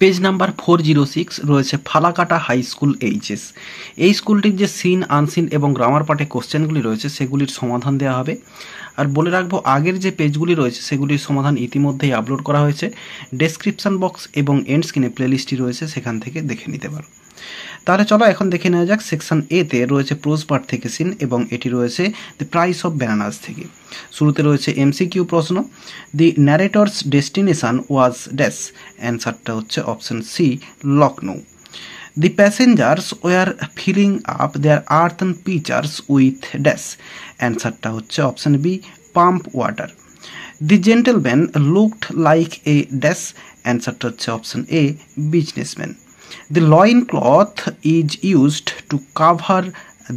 Page number four zero six রয়েছে Falakata high school HS এই স্কুলটির যে সিন আনসিন এবং গ্রামার পাঠে কোশ্চেনগুলি রয়েছে সেগুলির সমাধান দেওয়া হবে আর বলে রাখবো আগের যে পেজগুলি রয়েছে সেগুলির সমাধান ইতিমধ্যেই আপলোড করা হয়েছে ডেসক্রিপশান বক্স এবং এন্ড স্ক্রিনে প্লেলিস্টটি রয়েছে সেখান থেকে দেখে নিতে পারো তাহলে চলো এখন দেখে নেওয়া যাক সেকশন এতে রয়েছে প্রোজ পার্ট থেকে সিন এবং এটি রয়েছে দ্য প্রাইস অফ ব্যানানাস থেকে শুরুতে রয়েছে এমসিকিউ প্রশ্ন দি ন্যারেটরস ডেস্টিনেশন ওয়াজ ড্যাস অ্যান্সারটা হচ্ছে option C Lucknow The were filling up their earthen pitchers with dash অ্যান্সারটা হচ্ছে option B pump water the gentleman looked like a dash অ্যান্সারটা হচ্ছে option A businessman The loincloth is used to cover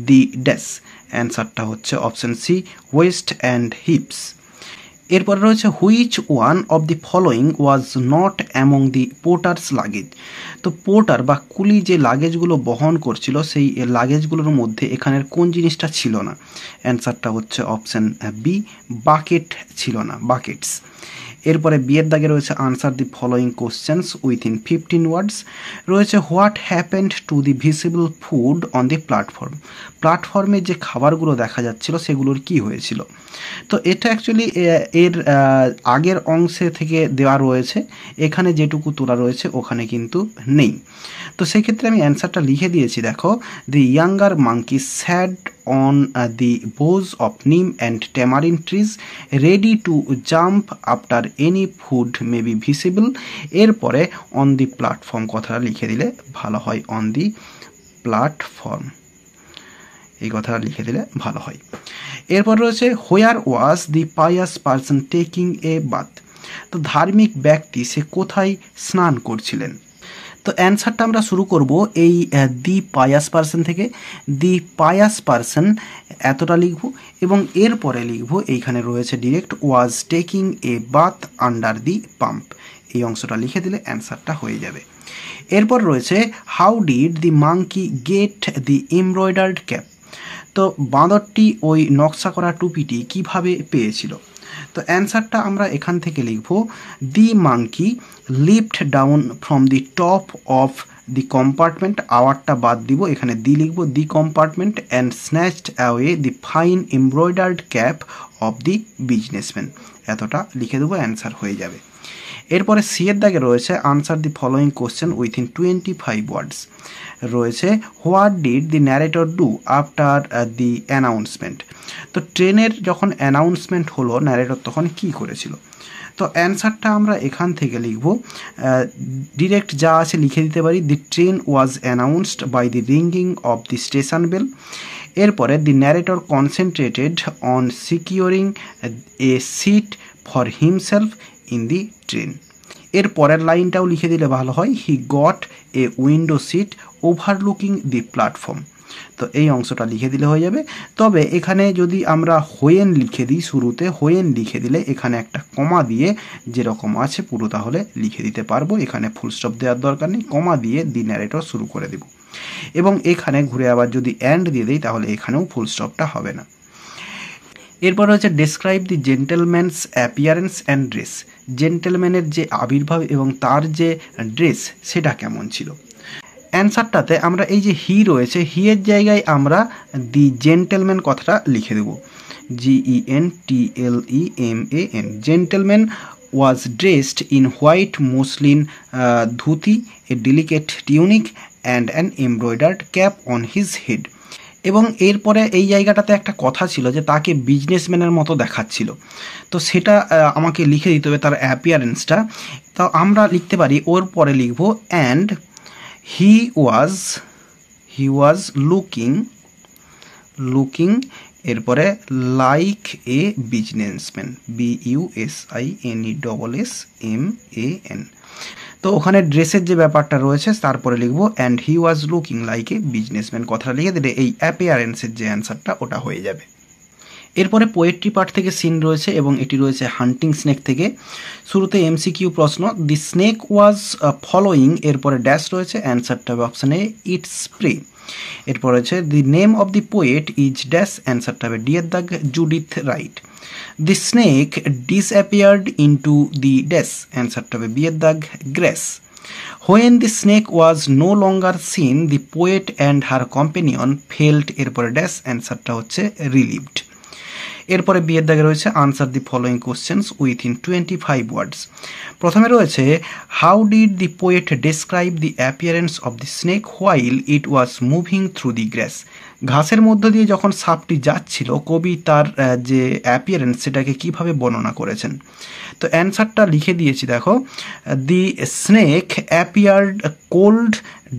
the dash অ্যান্সারটা হচ্ছে option C waist and hips এরপরে রয়েছে which one of the following was not among the porters luggage তো porter বা কুলি যে লাগেজগুলো বহন করছিল সেই লাগেজগুলোর মধ্যে এখানের কোন জিনিসটা ছিল না অ্যান্সারটা হচ্ছে অপশান বি বাকেট ছিল না বাকেটস এরপরে বিয়ের দাগে রয়েছে answer the following questions within fifteen words রয়েছে what happened to the visible food on the platform প্ল্যাটফর্মে যে খাবারগুলো দেখা যাচ্ছিল সেগুলোর কি হয়েছিল তো এটা অ্যাকচুয়ালি এর আগের অংশে থেকে দেওয়া রয়েছে এখানে যেটুকু তোলা রয়েছে ওখানে কিন্তু নেই তো সেক্ষেত্রে আমি অ্যান্সারটা লিখে দিয়েছি দেখো the younger monkey sat on the boughs of neem and tamarind trees ready to jump after any food may be visible এরপরে অন দি প্ল্যাটফর্ম কথাটা লিখে দিলে ভালো হয় অন দি প্ল্যাটফর্ম এই কথাটা লিখে দিলে ভালো হয় এরপর রয়েছে where was the pious person taking a bath তো ধার্মিক ব্যক্তি সে কোথায় স্নান করছিলেন তো অ্যান্সারটা আমরা শুরু করব এই দি পায়াস পার্সন থেকে দি পায়াস পার্সন এতটা লিখব এবং এরপরে লিখব এইখানে রয়েছে direct was taking a bath under the pump এই অংশটা লিখে দিলে অ্যান্সারটা হয়ে যাবে এরপর রয়েছে how did the monkey get the embroidered cap তো বাঁদরটি ওই নকশা করা টুপিটি কিভাবে পেয়েছিল তো অ্যান্সারটা আমরা এখান থেকে লিখব the monkey lift down from the top of the compartment আওয়ারটা বাদ দিব এখানে দি লিখব the compartment and snatched away the fine embroidered cap of the businessman এতটা লিখে দেবো অ্যান্সার হয়ে যাবে এরপরে সি এর দাগে রয়েছে answer the following question within twenty five words রয়েছে what did the narrator do after the announcement তো ট্রেনের যখন অ্যানাউন্সমেন্ট হলো ন্যারেটর তখন কি করেছিল তো অ্যান্সারটা আমরা এখান থেকে লিখব ডিরেক্ট uh, যা আছে লিখে দিতে পারি the train was announced by the ringing of the station bell এরপরে the narrator concentrated on securing a seat for himself in the train এর পরের লাইনটাও লিখে দিলে ভালো হয় he got a window seat overlooking the platform তো এই অংশটা লিখে দিলে হয়ে যাবে তবে এখানে যদি আমরা হোয়েন লিখে দিই শুরুতে হোয়েন লিখে দিলে এখানে একটা কমা দিয়ে যেরকম আছে পুরো তাহলে লিখে দিতে পারবো এখানে ফুল স্টপ দেওয়ার দরকার নেই কমা দিয়ে দি ন্যারেটর শুরু করে দেব এবং এখানে ঘুরে আবার যদি অ্যান্ড দিয়ে দিই তাহলে এখানেও ফুল স্টপটা হবে না এরপর হচ্ছে describe the gentleman's appearance and dress জেন্টেলম্যানের যে আবির্ভাব এবং তার যে ড্রেস সেটা কেমন ছিল অ্যান্সারটাতে আমরা এই যে হি রয়েছে হি এর জায়গায় আমরা দি জেন্টেলম্যান কথাটা লিখে দেব E N T L E M A N gentleman was dressed in white muslin dhoti a delicate tunic and an embroidered cap on his head এবং এরপরে এই জায়গাটাতে একটা কথা ছিল যে তাকে বিজনেসম্যানের মতো দেখাচ্ছিল তো সেটা আমাকে লিখে দিতে হবে তার অ্যাপিয়ারেন্সটা তো আমরা লিখতে পারি ওর পরে লিখব and he was he was looking looking এরপরে like a businessman B U S I N E double S M A N তো ওখানে ড্রেসের যে ব্যাপারটা রয়েছে তারপরে লিখবো and he was looking like a businessman কথাটা লিখে দিলে এই অ্যাপিয়ারেন্সের যে অ্যান্সারটা ওটা হয়ে যাবে এরপরে পোয়েট্রি পার্ট থেকে সিন রয়েছে এবং এটি রয়েছে হান্টিং স্নেক থেকে শুরুতে এমসিকিউ প্রশ্ন দি স্নেক ওয়াজ ফলোয়িং এরপরে ড্যাশ রয়েছে অ্যান্সারটা হবে অপশানে ইটস স্প্রে এরপর রয়েছে the name of the poet is dash অ্যান্সারটা হবে D the Judith Wright The snake disappeared into the desk. Answer to Biedag Grass. When the snake was no longer seen, the poet and her companion felt erpordes and Sattauce relieved. এরপরে B relieved. দাগে রয়েছে answer the following questions with in twenty five words প্রথমে রয়েছে how did the poet describe the appearance of the snake while it was moving through the grass ঘাসের মধ্য দিয়ে যখন সাপটি যাচ্ছিল কবি তার যে অ্যাপিয়ারেন্স সেটাকে কিভাবে বর্ণনা করেছেন তো অ্যান্সারটা লিখে দিয়েছি দেখো the snake appeared cold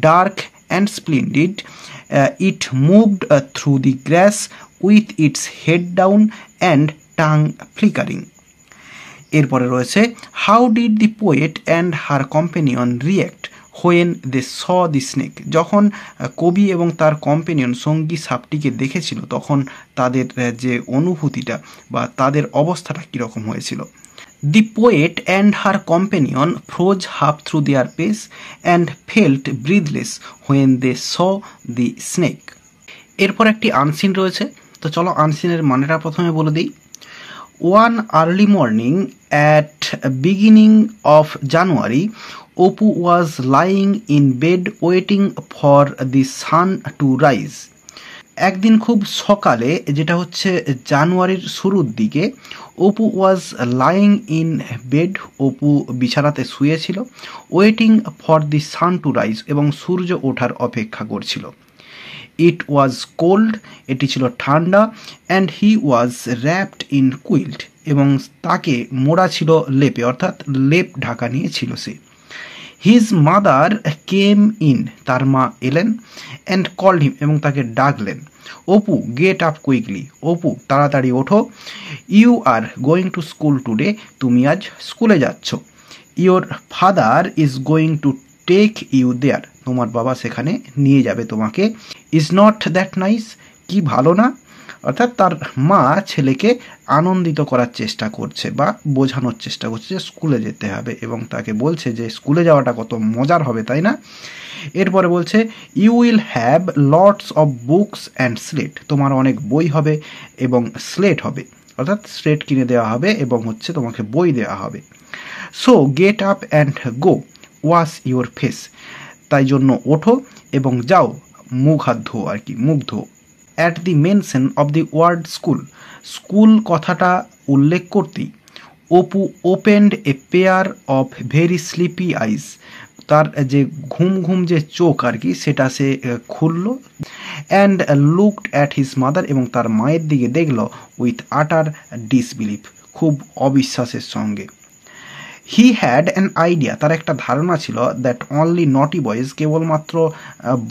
dark and splendid it moved through the grass with its head down and tongue flickering এরপরে রয়েছে how did the poet and her companion react when they saw the snake যখন কবি এবং তার companion সঙ্গী সাপটিকে দেখেছিল তখন তাদের যে অনুভূতিটা বা তাদের অবস্থাটা কীরকম হয়েছিল the poet and her companion froze half through their pace and felt breathless when they saw the snake এরপর একটি আনসিন রয়েছে তো চলো আনসিনের মানেটা প্রথমে বলে দিই one early morning at beginning of January Apu was lying in bed waiting for the sun to rise একদিন খুব সকালে যেটা হচ্ছে জানুয়ারির শুরুর দিকে Apu was lying in bed Apu বিছানাতে শুয়েছিল waiting for the sun to rise এবং সূর্য ওঠার অপেক্ষা করছিল ইট ওয়াজ কোল্ড এটি ছিল ঠান্ডা and he was wrapped in quilt এবং তাকে মোড়া ছিল লেপে অর্থাৎ লেপ ঢাকা নিয়েছিল সে হিজ মাদার কেম ইন তার মা এলেন অ্যান্ড কল হিম এবং তাকে ডাকলেন Apu get up quickly Apu তাড়াতাড়ি ওঠো you are going to school today তুমি আজ স্কুলে যাচ্ছ your father is going to take you there তোমার বাবা সেখানে নিয়ে যাবে তোমাকে ইজ নট দ্যাট নাইস কি ভালো না অর্থাৎ তার মা ছেলেকে আনন্দিত করার চেষ্টা করছে বা বোঝানোর চেষ্টা করছে যে স্কুলে যেতে হবে এবং তাকে বলছে যে স্কুলে যাওয়াটা কত মজার হবে তাই না এরপরে বলছে you will have lots of books and slate তোমার অনেক বই হবে এবং স্লেট হবে অর্থাৎ স্লেট কিনে দেওয়া হবে এবং হচ্ছে তোমাকে বই দেওয়া হবে so get up and go wash your face তাই জন্য ওঠো এবং যাও মুখ হাত ধো আর কি মুখ ধো at the mention of the word school school কথাটা উল্লেখ করতেই Apu opened a pair of very sleepy eyes তার যে ঘুম ঘুম যে চোখ আর কি সেটা সে খুলল and looked at his mother এবং তার মায়ের দিকে দেখল উইথ আটার ডিসবিলিফ খুব অবিশ্বাসের সঙ্গে হি হ্যাড অ্যান আইডিয়া তার একটা ধারণা ছিল দ্যাট অনলি নটি বয়েজ কেবলমাত্র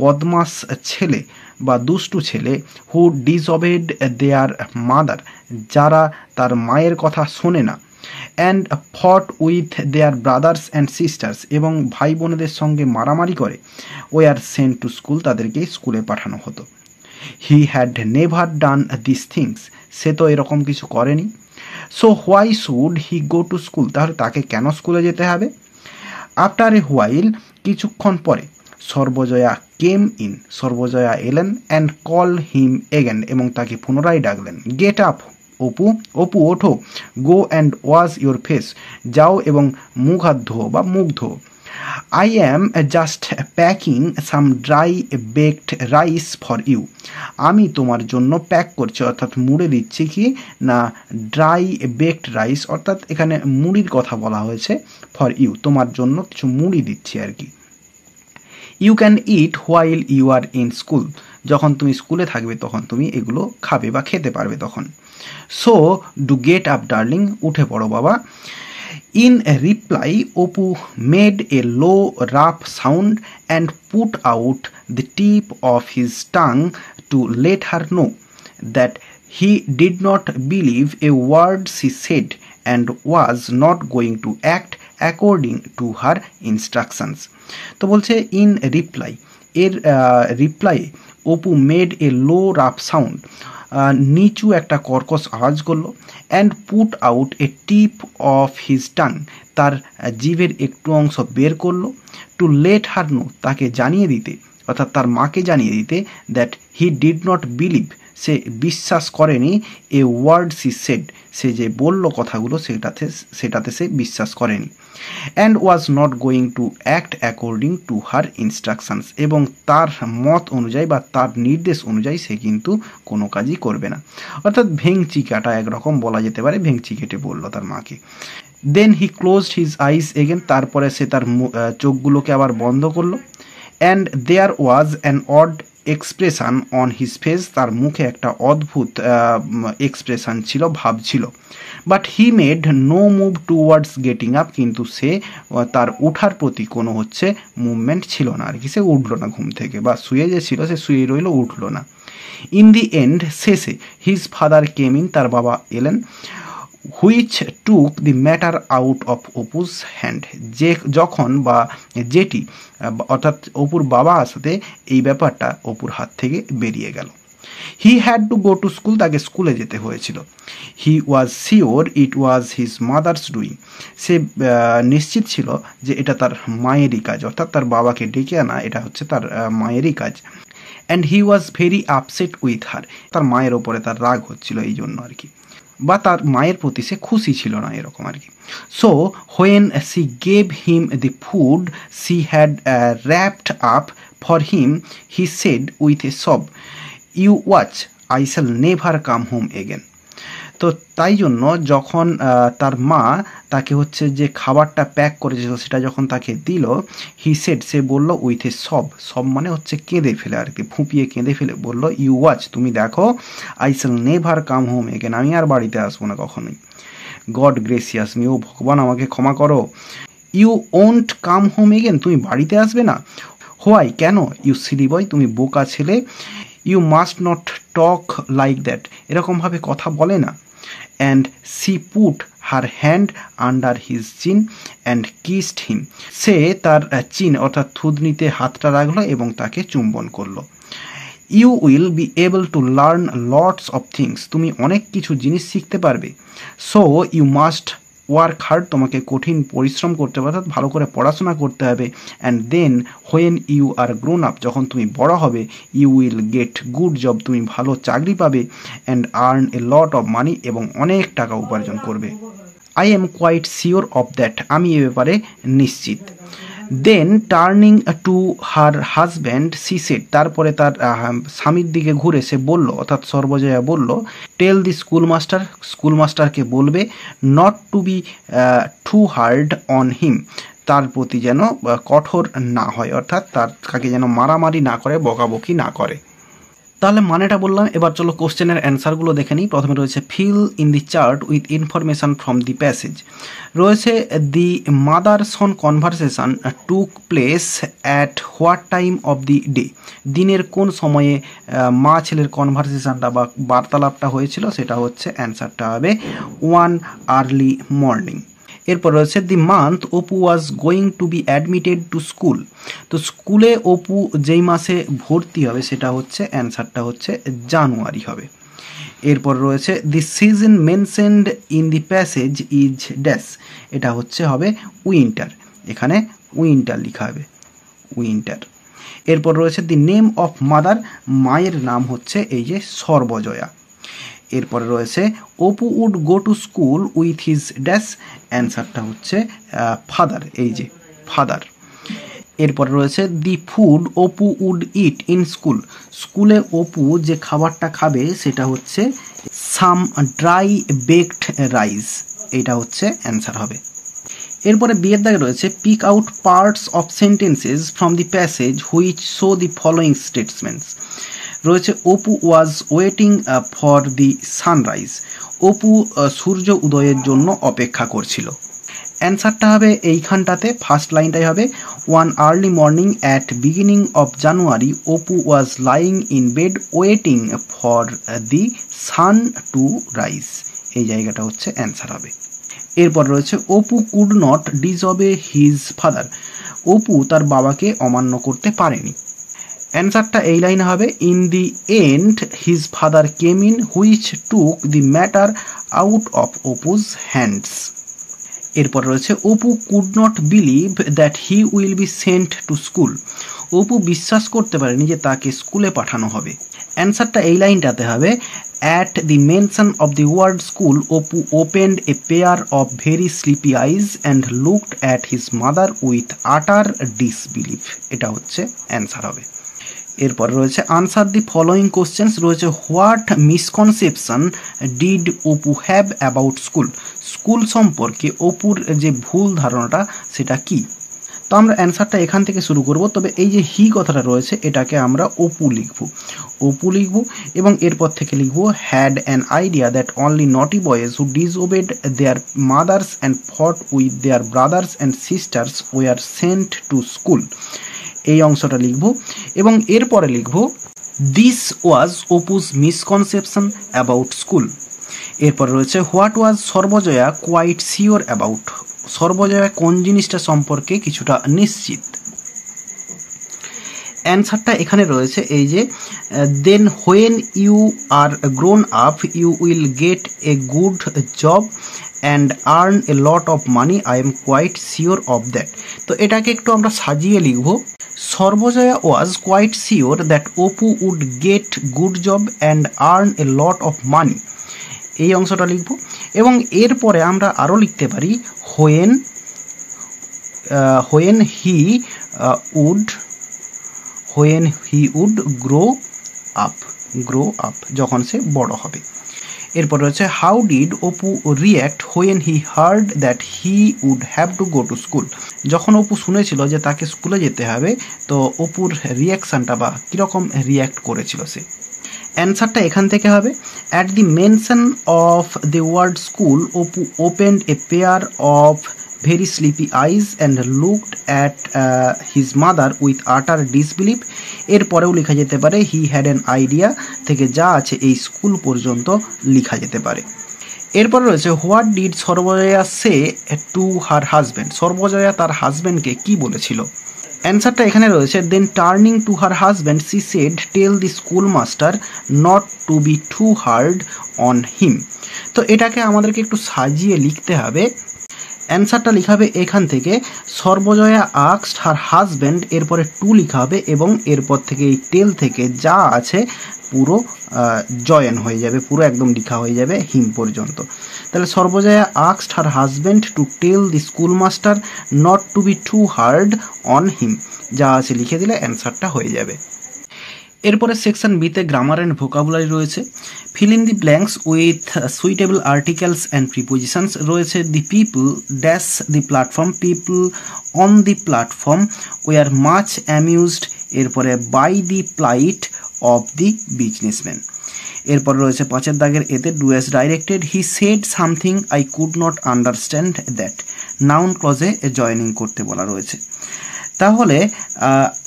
বদমাস ছেলে বা দুষ্টু ছেলে হু ডিজবেড দেয়ার মাদার যারা তার মায়ের কথা শোনে না and fought with their brothers and sisters এবং ভাই বোনেদের সঙ্গে মারামারি করে ওই আর সেন্ট টু স্কুল তাদেরকে স্কুলে পাঠানো হতো he had never done this things সে তো এরকম কিছু করেনি so why should he go to school তাহলে তাকে কেন স্কুলে যেতে হবে আফটার এ হোয়াইল কিছুক্ষণ পরে সর্বজয়া কেম ইন সর্বজয়া এলেন অ্যান্ড কল হিম এগেন এবং তাকে পুনরায় ডাকলেন গেট আপ অপু অপু ওঠো go and wash your face যাও এবং মুখ হাত ধো বা মুখ ধো I am just packing some dry baked rice for you আমি তোমার জন্য প্যাক করছি অর্থাৎ মুড়ে দিচ্ছি কি না ড্রাই বেকড রাইস অর্থাৎ এখানে মুড়ির কথা বলা হয়েছে ফর ইউ তোমার জন্য কিছু মুড়ি দিচ্ছি আর কি you can eat while you are in school যখন তুমি স্কুলে থাকবে তখন তুমি এগুলো খাবে বা খেতে পারবে তখন so do get up darling উঠে পড়ো বাবা In reply, Oppo made a low rough sound and put out the tip of his tongue to let her know that he did not believe a word she said and was not going to act according to her instructions তো বলছে in reply এর reply opu made a low rough sound নিচু একটা কর্কশ আওয়াজ করলো and put out a tip of his tongue তার জীবের একটু অংশ বের করলো টু লেট হার নো তাকে জানিয়ে দিতে অর্থাৎ তার মাকে জানিয়ে দিতে that he did not believe সে বিশ্বাস করেনি এ ওয়ার্ড সি সেড সে যে বলল কথাগুলো সেটাতে সেটাতে সে বিশ্বাস করেনি and was not going to act according to her instructions এবং তার মত অনুযায়ী বা তার নির্দেশ অনুযায়ী সে কিন্তু কোনো কাজই করবে না অর্থাৎ ভেংচি কাটা একরকম বলা যেতে পারে ভেংচি কেটে বলল তার মাকে then he closed his eyes again তারপরে সে তার চোখগুলোকে আবার বন্ধ করলো and there was an odd expression on his face তার মুখে একটা অদ্ভুত এক্সপ্রেশান ছিল ভাব ছিল but he made no move towards getting up কিন্তু সে তার ওঠার প্রতি কোনো হচ্ছে মুভমেন্ট ছিল না আর কি সে উঠলো না ঘুম থেকে বা শুয়ে যে ছিল সে শুয়ে রইল উঠলো না ইন দি এন্ড শেষে হিজ ফাদার কেম ইন তার বাবা এলেন which took the matter out of Apu's hand যে যখন বা যেটি অর্থাৎ অপুর বাবা আসাতে এই ব্যাপারটা অপুর হাত থেকে বেরিয়ে গেল he had to go to school তাকে স্কুলে যেতে হয়েছিল he was sure it was his mother's doing সে নিশ্চিত ছিল যে এটা তার মায়েরই কাজ অর্থাৎ তার বাবাকে ডেকে আনা এটা হচ্ছে তার মায়েরই কাজ and he was very upset with her তার মায়ের ওপরে তার রাগ হচ্ছিল এই জন্য আর কি বা তার মায়ের প্রতি সে খুশি ছিল না এরকম আর কি so when she gave him the food she had wrapped up for him he said with a sob you watch I shall never come home again তো তাই জন্য যখন তার মা তাকে হচ্ছে যে খাবারটা প্যাক করেছিল সেটা যখন তাকে দিল হি সেট সে বলল উইথ এ সব সব মানে হচ্ছে কেঁদে ফেলে আর কি ফুঁপিয়ে কেঁদে ফেলে বলল ইউ ওয়াচ তুমি দেখো I shall never come home again আমি আর বাড়িতে আসবো না কখনোই গড গ্রেসিয়াস মি ও ভগবান আমাকে ক্ষমা করো you won't come home again তুমি বাড়িতে আসবে না হোয়াই কেন ইউ সিলি বয় তুমি বোকা ছেলে you must not talk like that এরকমভাবে কথা বলে না and she put her hand under his chin and kissed him সে তার চিন অর্থাৎ থুদনিতে হাতটা রাখলো এবং তাকে চুম্বন করলো you will be able to learn lots of things তুমি অনেক কিছু জিনিস শিখতে পারবে so you must work hard তোমাকে কঠিন পরিশ্রম করতে হবে অর্থাৎ ভালো করে পড়াশোনা করতে হবে and then when you are grown up যখন তুমি বড় হবে you will get good job তুমি ভালো চাকরি পাবে and earn a lot of money এবং অনেক টাকা উপার্জন করবে I am quite sure of that আমি এ ব্যাপারে নিশ্চিত then turning to her husband she said তারপরে তার স্বামীর দিকে ঘুরে সে বলল অর্থাৎ সর্বজয়া বলল tell the school master school মাস্টারকে বলবে not to be too hard on him তার প্রতি যেন কঠোর না হয় অর্থাৎ তার তাকে যেন মারামারি না করে বকাবকি না করে তাহলে মানেটা বললাম এবার চলো কোশ্চেনের অ্যান্সারগুলো দেখে নিই প্রথমে রয়েছে fill in the chart with information from the passage রয়েছে the mother son conversation took place at what time of the day দিনের কোন সময়ে মা ছেলের কনভারসেশানটা বা বার্তালাপটা হয়েছিল সেটা হচ্ছে অ্যান্সারটা হবে ওয়ান আর্লি মর্নিং এরপর রয়েছে the month Apu was going to be admitted to school তো স্কুলে অপু যেই মাসে ভর্তি হবে সেটা হচ্ছে অ্যান্সারটা হচ্ছে জানুয়ারি হবে এরপর রয়েছে the season mentioned in the passage is dash এটা হচ্ছে হবে উইন্টার এখানে উইন্টার লেখা হবে উইন্টার এরপর রয়েছে দি নেম অফ মাদার মায়ের নাম হচ্ছে এই যে সর্বজয়া এরপরে রয়েছে Apu would go to school with his dash অ্যান্সারটা হচ্ছে ফাদার এই যে ফাদার এরপরে রয়েছে the food Apu would eat in school স্কুলে অপু যে খাবারটা খাবে সেটা হচ্ছে সাম ড্রাই বেকড রাইস এটা হচ্ছে অ্যান্সার হবে এরপরে বিয়ের দাগে রয়েছে pick out parts of sentences from the passage which show the following statements রয়েছে Apu was waiting for the sunrise Apu সূর্য উদয়ের জন্য অপেক্ষা করছিল অ্যান্সারটা হবে এইখানটাতে ফার্স্ট লাইনটাই হবে one early morning at beginning of January Apu was lying in bed waiting for the sun to rise এই জায়গাটা হচ্ছে অ্যান্সার হবে এরপর রয়েছে Apu could not disobey his father Apu তার বাবাকে অমান্য করতে পারেনি অ্যান্সারটা এই লাইনে হবে in the end his father came in which took the matter out of Apu's hands এরপর রয়েছে Apu could not believe that he will be sent to school Apu বিশ্বাস করতে পারেনি যে তাকে স্কুলে পাঠানো হবে অ্যান্সারটা এই লাইনটাতে হবে at the mention of the word school Apu opened a pair of very sleepy eyes and looked at his mother with utter disbelief এটা হচ্ছে অ্যান্সার হবে এরপরে রয়েছে আনসার দি ফলোয়িং কোশ্চেন্স রয়েছে what misconception did Apu have about school school সম্পর্কে অপুর যে ভুল ধারণাটা সেটা কি তো আমরা অ্যান্সারটা এখান থেকে শুরু করব তবে এই যে হি কথাটা রয়েছে এটাকে আমরা অপু লিখব অপু লিখব এবং এরপর থেকে লিখব had an idea that only naughty boys who obeyed their mothers and fought with their brothers and sisters were sent to school এই অংশটা লিখব এবং এরপরে লিখব this was Apu's misconception about school এরপর রয়েছে what was Sarbajaya quite sure about Sarbajaya কোন জিনিসটা সম্পর্কে কিছুটা নিশ্চিত অ্যান্সারটা এখানে রয়েছে এই যে then when you are grown up you will get a good job and earn a lot of money I am quite sure of that তো এটাকে একটু আমরা সাজিয়ে লিখব Sarbajaya was quite sure that Apu would get good job and earn a lot of money এই অংশটা লিখব এবং এরপরে আমরা আরও লিখতে পারি when when he would when he would grow up grow up যখন সে বড় হবে এরপরে রয়েছে how did Apu react when he heard that he would have to go to school যখন অপু শুনেছিল যে তাকে স্কুলে যেতে হবে তো অপুর রিয়াকশানটা বা কীরকম রিয়্যাক্ট করেছিল সে অ্যান্সারটা এখান থেকে হবে at the mention of the word school Apu opened a pair of very sleepy eyes and looked at his mother with utter utter disbelief এর পরেও লেখা যেতে পারে হি হ্যাড অ্যান আইডিয়া থেকে যা আছে এই স্কুল পর্যন্ত লেখা যেতে পারে এরপর রয়েছে what did Sarbajaya say to her husband Sarbajaya তার হাজব্যান্ডকে কি বলেছিল অ্যান্সারটা এখানে রয়েছে then turning to her husband she said tell the school master not to be too hard on him তো এটাকে আমাদেরকে একটু সাজিয়ে লিখতে হবে অ্যান্সারটা লেখা হবে এখান থেকে সর্বজয়া আক্সড হার হাজব্যান্ড এরপরে টু লেখা হবে এবং এরপর থেকে এই টেল থেকে যা আছে পুরো জয়েন হয়ে যাবে পুরো একদম লিখা হয়ে যাবে হিম পর্যন্ত তাহলে সর্বজয়া আক্সড her husband to tell the school master not to be too hard on him যা আছে লিখে দিলে অ্যান্সারটা হয়ে যাবে এরপরে সেকশন বিতে গ্রামার অ্যান্ড ভোকাবুলারি রয়েছে fill in the blanks with suitable articles and prepositions রয়েছে the people dash the platform people on the platform we are much amused এরপরে by the plight of the businessman এরপর রয়েছে পাঁচের দাগের এতে as directed he said something I could not understand that noun ক্লজে joining করতে বলা রয়েছে তাহলে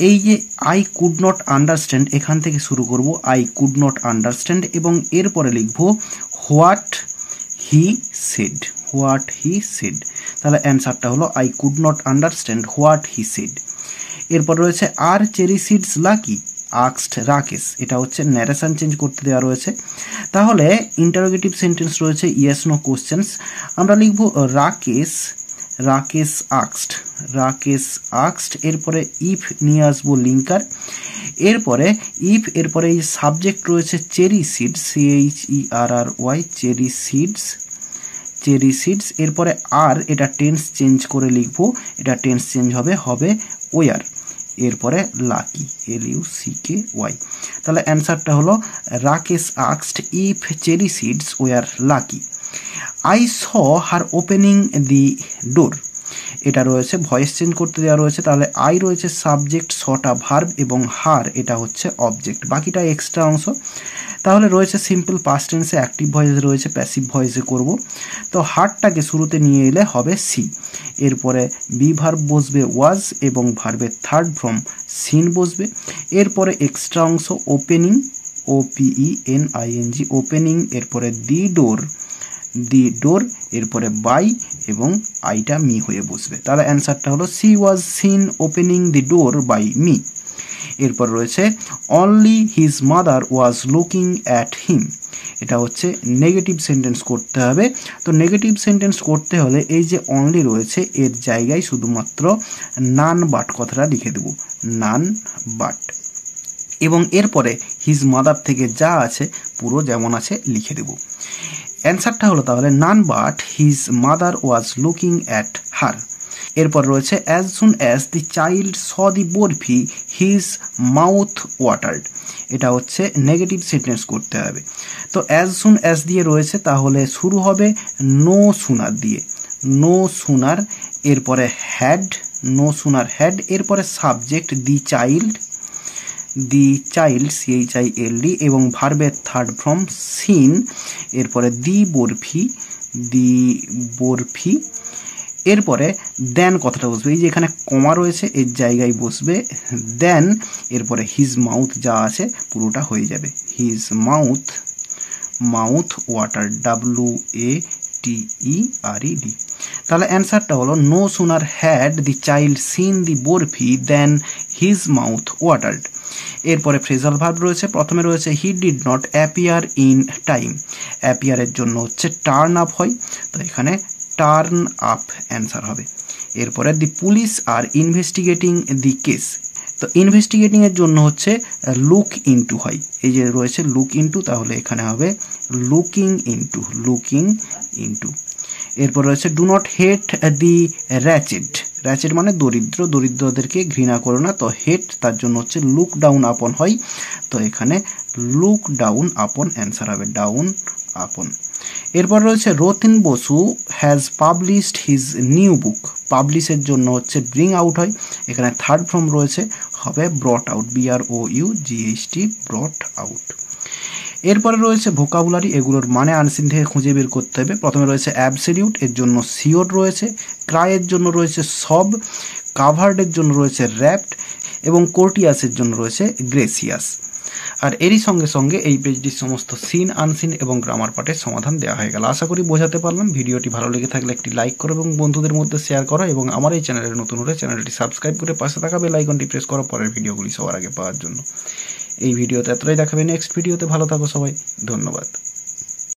এই যে আই কুড নট আন্ডারস্ট্যান্ড এখান থেকে শুরু করব আই কুড নট আন্ডারস্ট্যান্ড এবং এরপরে লিখব what he said what he said তাহলে অ্যান্সারটা হলো I could not understand what he said এরপর রয়েছে আর চেরি সিডস লাকি আক্সড রাকেশ এটা হচ্ছে ন্যারেশান চেঞ্জ করতে দেওয়া রয়েছে তাহলে ইন্টারোগেটিভ সেন্টেন্স রয়েছে ইয়েস নো কোশ্চেন্স আমরা লিখব রাকেশ রাকেশ আক্সড রাকেশ আক্সড এরপরে ইফ নিয়ে আসবো লিঙ্কার এরপরে ইফ এরপরে এই সাবজেক্ট রয়েছে cherry seeds H E R R Y cherry seeds cherry seeds এরপরে আর এটা টেন্স চেঞ্জ করে লিখব এটা টেন্স চেঞ্জ হবে হবে ওয়ার এরপরে lucky L U C K Y তাহলে অ্যান্সারটা হলো রাকেশ আক্সড if cherry seeds were lucky I saw her opening the door এটা রয়েছে ভয়েস চেঞ্জ করতে দেওয়া রয়েছে তাহলে আই রয়েছে সাবজেক্ট সটা ভার্ব এবং হার এটা হচ্ছে অবজেক্ট বাকিটা এক্সট্রা অংশ তাহলে রয়েছে সিম্পল পাস্ট টেন্সে অ্যাক্টিভ ভয়েসে রয়েছে প্যাসিভ ভয়েসে করব তো হারটাকে শুরুতে নিয়ে এলে হবে সি এরপরে বি ভার্ব বসবে ওয়াজ এবং ভার্বের থার্ড ফ্রম সিন বসবে এরপরে এক্সট্রা অংশ opening O P E N I N G opening এরপরে দি ডোর দি ডোর এরপরে বাই এবং আইটা মি হয়ে বসবে তাহলে অ্যান্সারটা হলো she was seen opening the door by me এরপর রয়েছে only his mother was looking at him এটা হচ্ছে নেগেটিভ সেন্টেন্স করতে হবে তো নেগেটিভ সেন্টেন্স করতে হলে এই যে অনলি রয়েছে এর জায়গায় শুধুমাত্র নান বাট কথাটা লিখে দেব নান বাট এবং এরপরে হিজ মাদার থেকে যা আছে পুরো যেমন আছে লিখে দেব অ্যান্সারটা হলো তাহলে none but his mother was looking at her এরপর রয়েছে as soon as the child saw the barfi his mouth watered এটা হচ্ছে নেগেটিভ সেন্টেন্স করতে হবে তো অ্যাজ সুন অ্যাজ দিয়ে রয়েছে তাহলে শুরু হবে নো সুনার দিয়ে নো সুনার এরপরে হ্যাড নো সুনার হ্যাড এরপরে subject the child the child C H I L D এবং ভার্বের থার্ড ফ্রম সিন এরপরে দি বরফি দি বরফি এরপরে দেন কথাটা বসবে এই যে এখানে কমা রয়েছে এর জায়গায় বসবে দেন এরপরে হিজ মাউথ যা আছে পুরোটা হয়ে যাবে his mouth mouth water W A T E R E D তাহলে অ্যান্সারটা হলো no sooner had the child seen the barfi then his mouth watered এরপরে ফ্রেজাল ভার্ব রয়েছে প্রথমে রয়েছে he did not appear in time অ্যাপিয়ারের জন্য হচ্ছে টার্ন আপ হয় তো এখানে টার্ন আপ অ্যান্সার হবে এরপরে the police are investigating the case তো ইনভেস্টিগেটিংয়ের জন্য হচ্ছে লুক ইনটু হয় এই যে রয়েছে লুক ইনটু তাহলে এখানে হবে লুকিং ইনটু লুকিং ইনটু এরপর রয়েছে do not hate the wretched wretched মানে দরিদ্র দরিদ্রদেরকে ঘৃণা করো না তো হেট তার জন্য হচ্ছে লুক ডাউন আপন হয় তো এখানে লুক ডাউন আপন অ্যান্সার হবে ডাউন আপন এরপর রয়েছে Ratin Basu has published his new book পাবলিশের জন্য হচ্ছে ব্রিং আউট হয় এখানে থার্ড ফর্ম রয়েছে হবে brought out B R O U G H T brought out এরপরে রয়েছে ভোকাবুলারি এগুলোর মানে আনসিন থেকে খুঁজে বের করতে হবে প্রথমে রয়েছে অ্যাবসিডিউট এর জন্য সিওর রয়েছে ক্রায়ের জন্য রয়েছে সব কাভার্ডের জন্য রয়েছে র্যাপড এবং কোর্টিয়াসের জন্য রয়েছে গ্রেসিয়াস আর এরই সঙ্গে সঙ্গে এই পেজটির সমস্ত সিন আনসিন এবং গ্রামার পার্টের সমাধান দেওয়া হয়ে গেল আশা করি বোঝাতে পারলাম ভিডিওটি ভালো লেগে থাকলে একটি লাইক করো এবং বন্ধুদের মধ্যে শেয়ার করো এবং আমার এই চ্যানেলের নতুন হলে চ্যানেলটি সাবস্ক্রাইব করে পাশে থাকা বেল আইকনটি প্রেস করো পরের ভিডিওগুলি সবার আগে পাওয়ার জন্য এই ভিডিওতে এতটাই দেখাবে নেক্সট ভিডিওতে ভালো থাকো সবাই ধন্যবাদ